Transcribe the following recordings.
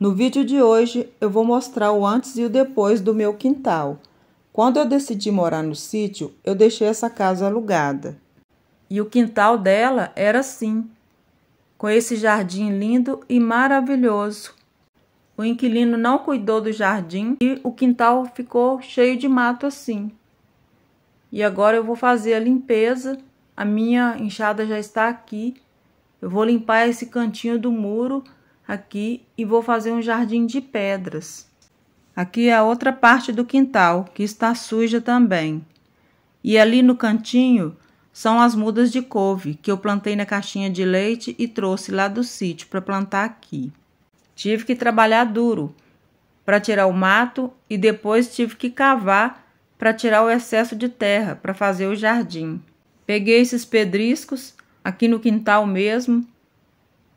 No vídeo de hoje eu vou mostrar o antes e o depois do meu quintal. Quando eu decidi morar no sítio, eu deixei essa casa alugada. E o quintal dela era assim, com esse jardim lindo e maravilhoso. O inquilino não cuidou do jardim e o quintal ficou cheio de mato assim. E agora eu vou fazer a limpeza. A minha enxada já está aqui. Eu vou limpar esse cantinho do muro aqui e vou fazer um jardim de pedras. Aqui é a outra parte do quintal, que está suja também. E ali no cantinho são as mudas de couve, que eu plantei na caixinha de leite e trouxe lá do sítio para plantar aqui. Tive que trabalhar duro para tirar o mato e depois tive que cavar para tirar o excesso de terra para fazer o jardim. Peguei esses pedriscos aqui no quintal mesmo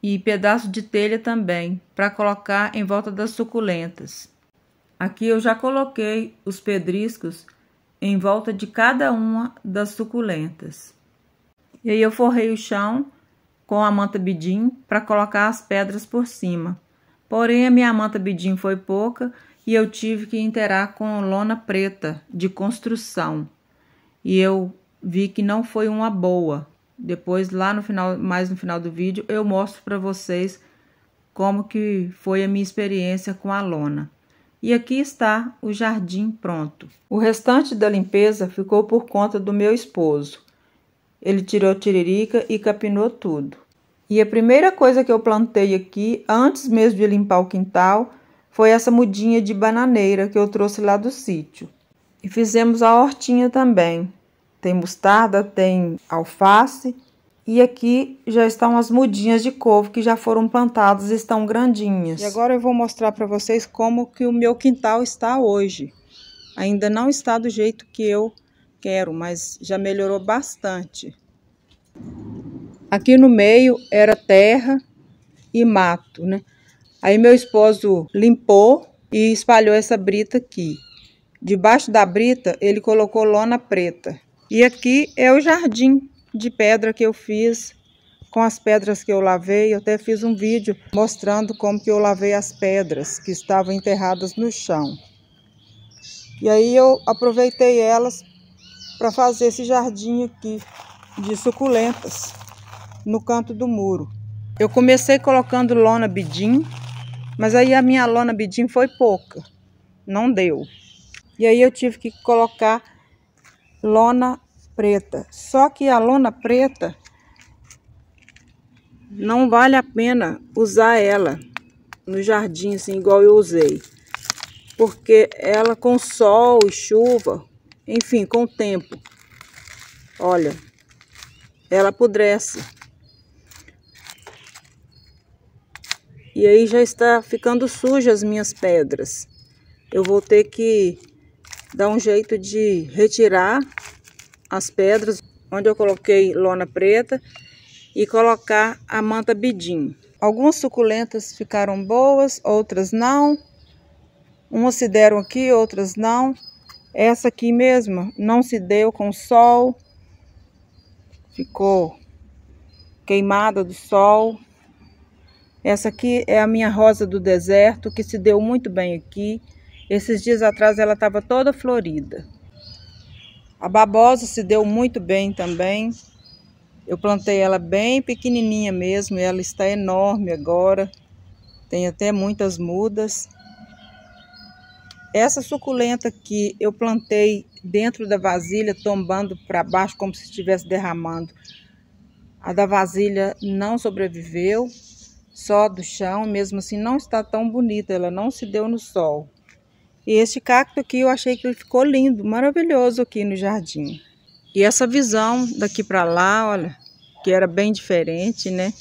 e pedaço de telha também, para colocar em volta das suculentas. Aqui eu já coloquei os pedriscos em volta de cada uma das suculentas. E aí eu forrei o chão com a manta bidim para colocar as pedras por cima. Porém, a minha manta bidim foi pouca e eu tive que interar com lona preta de construção. E eu vi que não foi uma boa, depois lá no final, mais no final do vídeo, eu mostro para vocês como que foi a minha experiência com a lona. E aqui está o jardim pronto. O restante da limpeza ficou por conta do meu esposo. Ele tirou tiririca e capinou tudo. E a primeira coisa que eu plantei aqui, antes mesmo de limpar o quintal, foi essa mudinha de bananeira que eu trouxe lá do sítio. E fizemos a hortinha também tem mostarda, tem alface. E aqui já estão as mudinhas de couve que já foram plantadas, estão grandinhas. E agora eu vou mostrar para vocês como que o meu quintal está hoje. Ainda não está do jeito que eu quero, mas já melhorou bastante. Aqui no meio era terra e mato, né? Aí meu esposo limpou e espalhou essa brita aqui. Debaixo da brita, ele colocou lona preta. E aqui é o jardim de pedra que eu fiz com as pedras que eu lavei. Eu até fiz um vídeo mostrando como que eu lavei as pedras que estavam enterradas no chão. E aí eu aproveitei elas para fazer esse jardim aqui de suculentas no canto do muro. Eu comecei colocando lona bidim, mas aí a minha lona bidim foi pouca, não deu. E aí eu tive que colocar lona preta. Só que a lona preta não vale a pena usar ela no jardim, assim, igual eu usei. Porque ela com sol e chuva, enfim, com o tempo, olha, ela apodrece. E aí já está ficando suja as minhas pedras. Eu vou ter que dar um jeito de retirar as pedras, onde eu coloquei lona preta e colocar a manta bidim. Algumas suculentas ficaram boas, outras não. Umas se deram aqui, outras não. Essa aqui mesmo não se deu com sol. Ficou queimada do sol. Essa aqui é a minha rosa do deserto, que se deu muito bem aqui. Esses dias atrás ela estava toda florida. A babosa se deu muito bem também. Eu plantei ela bem pequenininha mesmo, ela está enorme agora. Tem até muitas mudas. Essa suculenta que eu plantei dentro da vasilha, tombando para baixo como se estivesse derramando. A da vasilha não sobreviveu, só do chão, mesmo assim não está tão bonita, ela não se deu no sol. E este cacto aqui eu achei que ele ficou lindo, maravilhoso aqui no jardim. E essa visão daqui para lá, olha, que era bem diferente, né?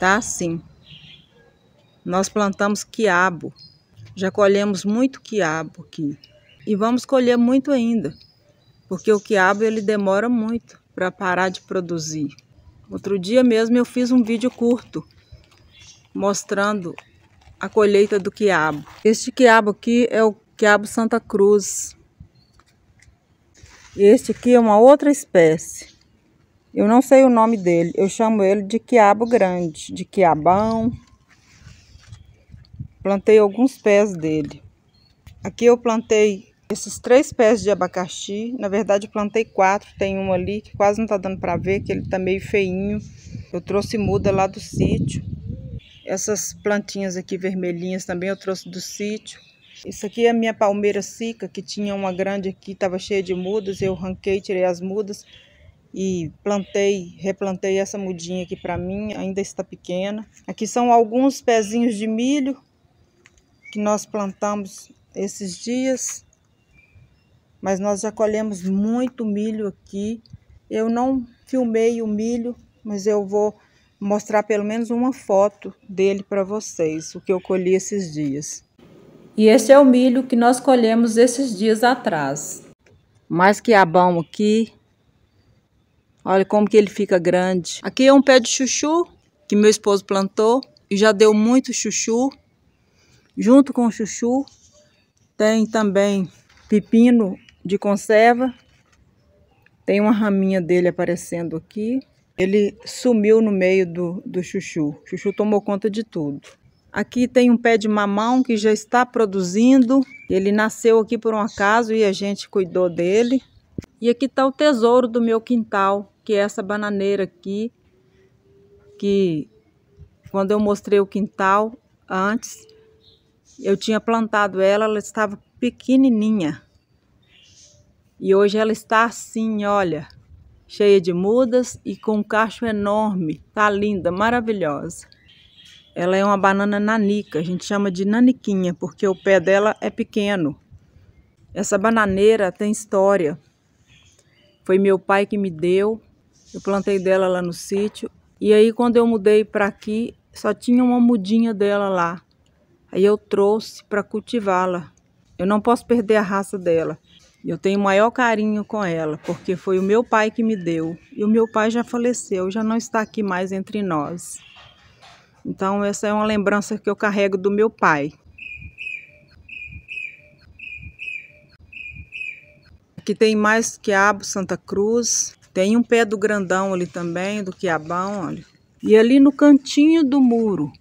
Tá assim. Nós plantamos quiabo. Já colhemos muito quiabo aqui. E vamos colher muito ainda. Porque o quiabo ele demora muito para parar de produzir. Outro dia mesmo eu fiz um vídeo curto mostrando a colheita do quiabo. Este quiabo aqui é o Quiabo Santa Cruz. Este aqui é uma outra espécie. Eu não sei o nome dele. Eu chamo ele de quiabo grande, de quiabão. Plantei alguns pés dele. Aqui eu plantei esses três pés de abacaxi. Na verdade, plantei quatro. Tem um ali que quase não tá dando para ver, que ele tá meio feinho. Eu trouxe muda lá do sítio. Essas plantinhas aqui vermelhinhas também eu trouxe do sítio. Isso aqui é a minha palmeira seca, que tinha uma grande aqui, estava cheia de mudas. Eu ranquei, tirei as mudas e plantei, replantei essa mudinha aqui para mim, ainda está pequena. Aqui são alguns pezinhos de milho que nós plantamos esses dias, mas nós já colhemos muito milho aqui. Eu não filmei o milho, mas eu vou mostrar pelo menos uma foto dele para vocês, o que eu colhi esses dias. E esse é o milho que nós colhemos esses dias atrás. Mais que abão aqui. Olha como que ele fica grande. Aqui é um pé de chuchu que meu esposo plantou e já deu muito chuchu. Junto com o chuchu tem também pepino de conserva. Tem uma raminha dele aparecendo aqui. Ele sumiu no meio do, do chuchu. O chuchu tomou conta de tudo. Aqui tem um pé de mamão que já está produzindo. Ele nasceu aqui por um acaso e a gente cuidou dele. E aqui está o tesouro do meu quintal, que é essa bananeira aqui, que quando eu mostrei o quintal antes, eu tinha plantado ela, ela estava pequenininha. E hoje ela está assim, olha, cheia de mudas e com um cacho enorme. Tá linda, maravilhosa. Ela é uma banana nanica, a gente chama de naniquinha, porque o pé dela é pequeno. Essa bananeira tem história. Foi meu pai que me deu, eu plantei dela lá no sítio. E aí, quando eu mudei para aqui, só tinha uma mudinha dela lá. Aí eu trouxe para cultivá-la. Eu não posso perder a raça dela. Eu tenho o maior carinho com ela, porque foi o meu pai que me deu. E o meu pai já faleceu, já não está aqui mais entre nós. Então, essa é uma lembrança que eu carrego do meu pai. Aqui tem mais quiabo, Santa Cruz. Tem um pé do grandão ali também, do quiabão, olha. E ali no cantinho do muro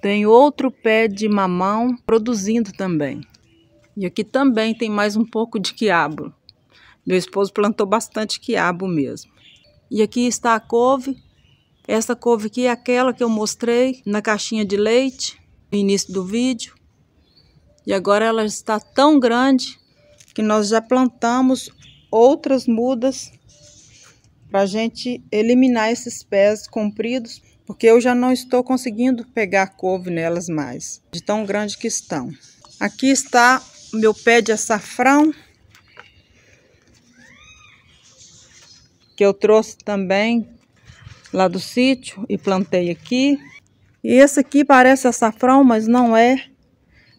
tem outro pé de mamão produzindo também. E aqui também tem mais um pouco de quiabo. Meu esposo plantou bastante quiabo mesmo. E aqui está a couve, essa couve aqui é aquela que eu mostrei na caixinha de leite no início do vídeo. E agora ela está tão grande que nós já plantamos outras mudas para a gente eliminar esses pés compridos, porque eu já não estou conseguindo pegar couve nelas mais, de tão grande que estão. Aqui está meu pé de açafrão, que eu trouxe também lá do sítio e plantei aqui. E esse aqui parece açafrão, mas não é.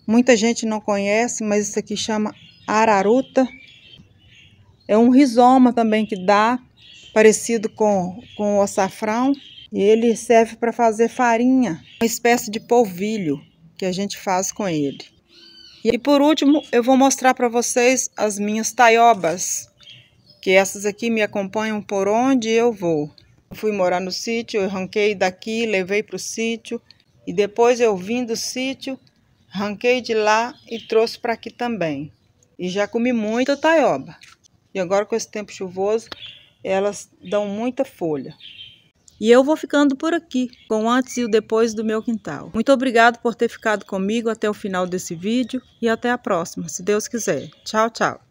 Muita gente não conhece, mas isso aqui chama araruta. É um rizoma também que dá, parecido com, com o açafrão. E ele serve para fazer farinha, uma espécie de polvilho que a gente faz com ele. E por último, eu vou mostrar para vocês as minhas taiobas, que essas aqui me acompanham por onde eu vou. Fui morar no sítio, eu arranquei daqui, levei para o sítio. E depois eu vim do sítio, arranquei de lá e trouxe para aqui também. E já comi muita taioba. E agora com esse tempo chuvoso, elas dão muita folha. E eu vou ficando por aqui, com o antes e o depois do meu quintal. Muito obrigado por ter ficado comigo até o final desse vídeo e até a próxima, se Deus quiser. Tchau, tchau.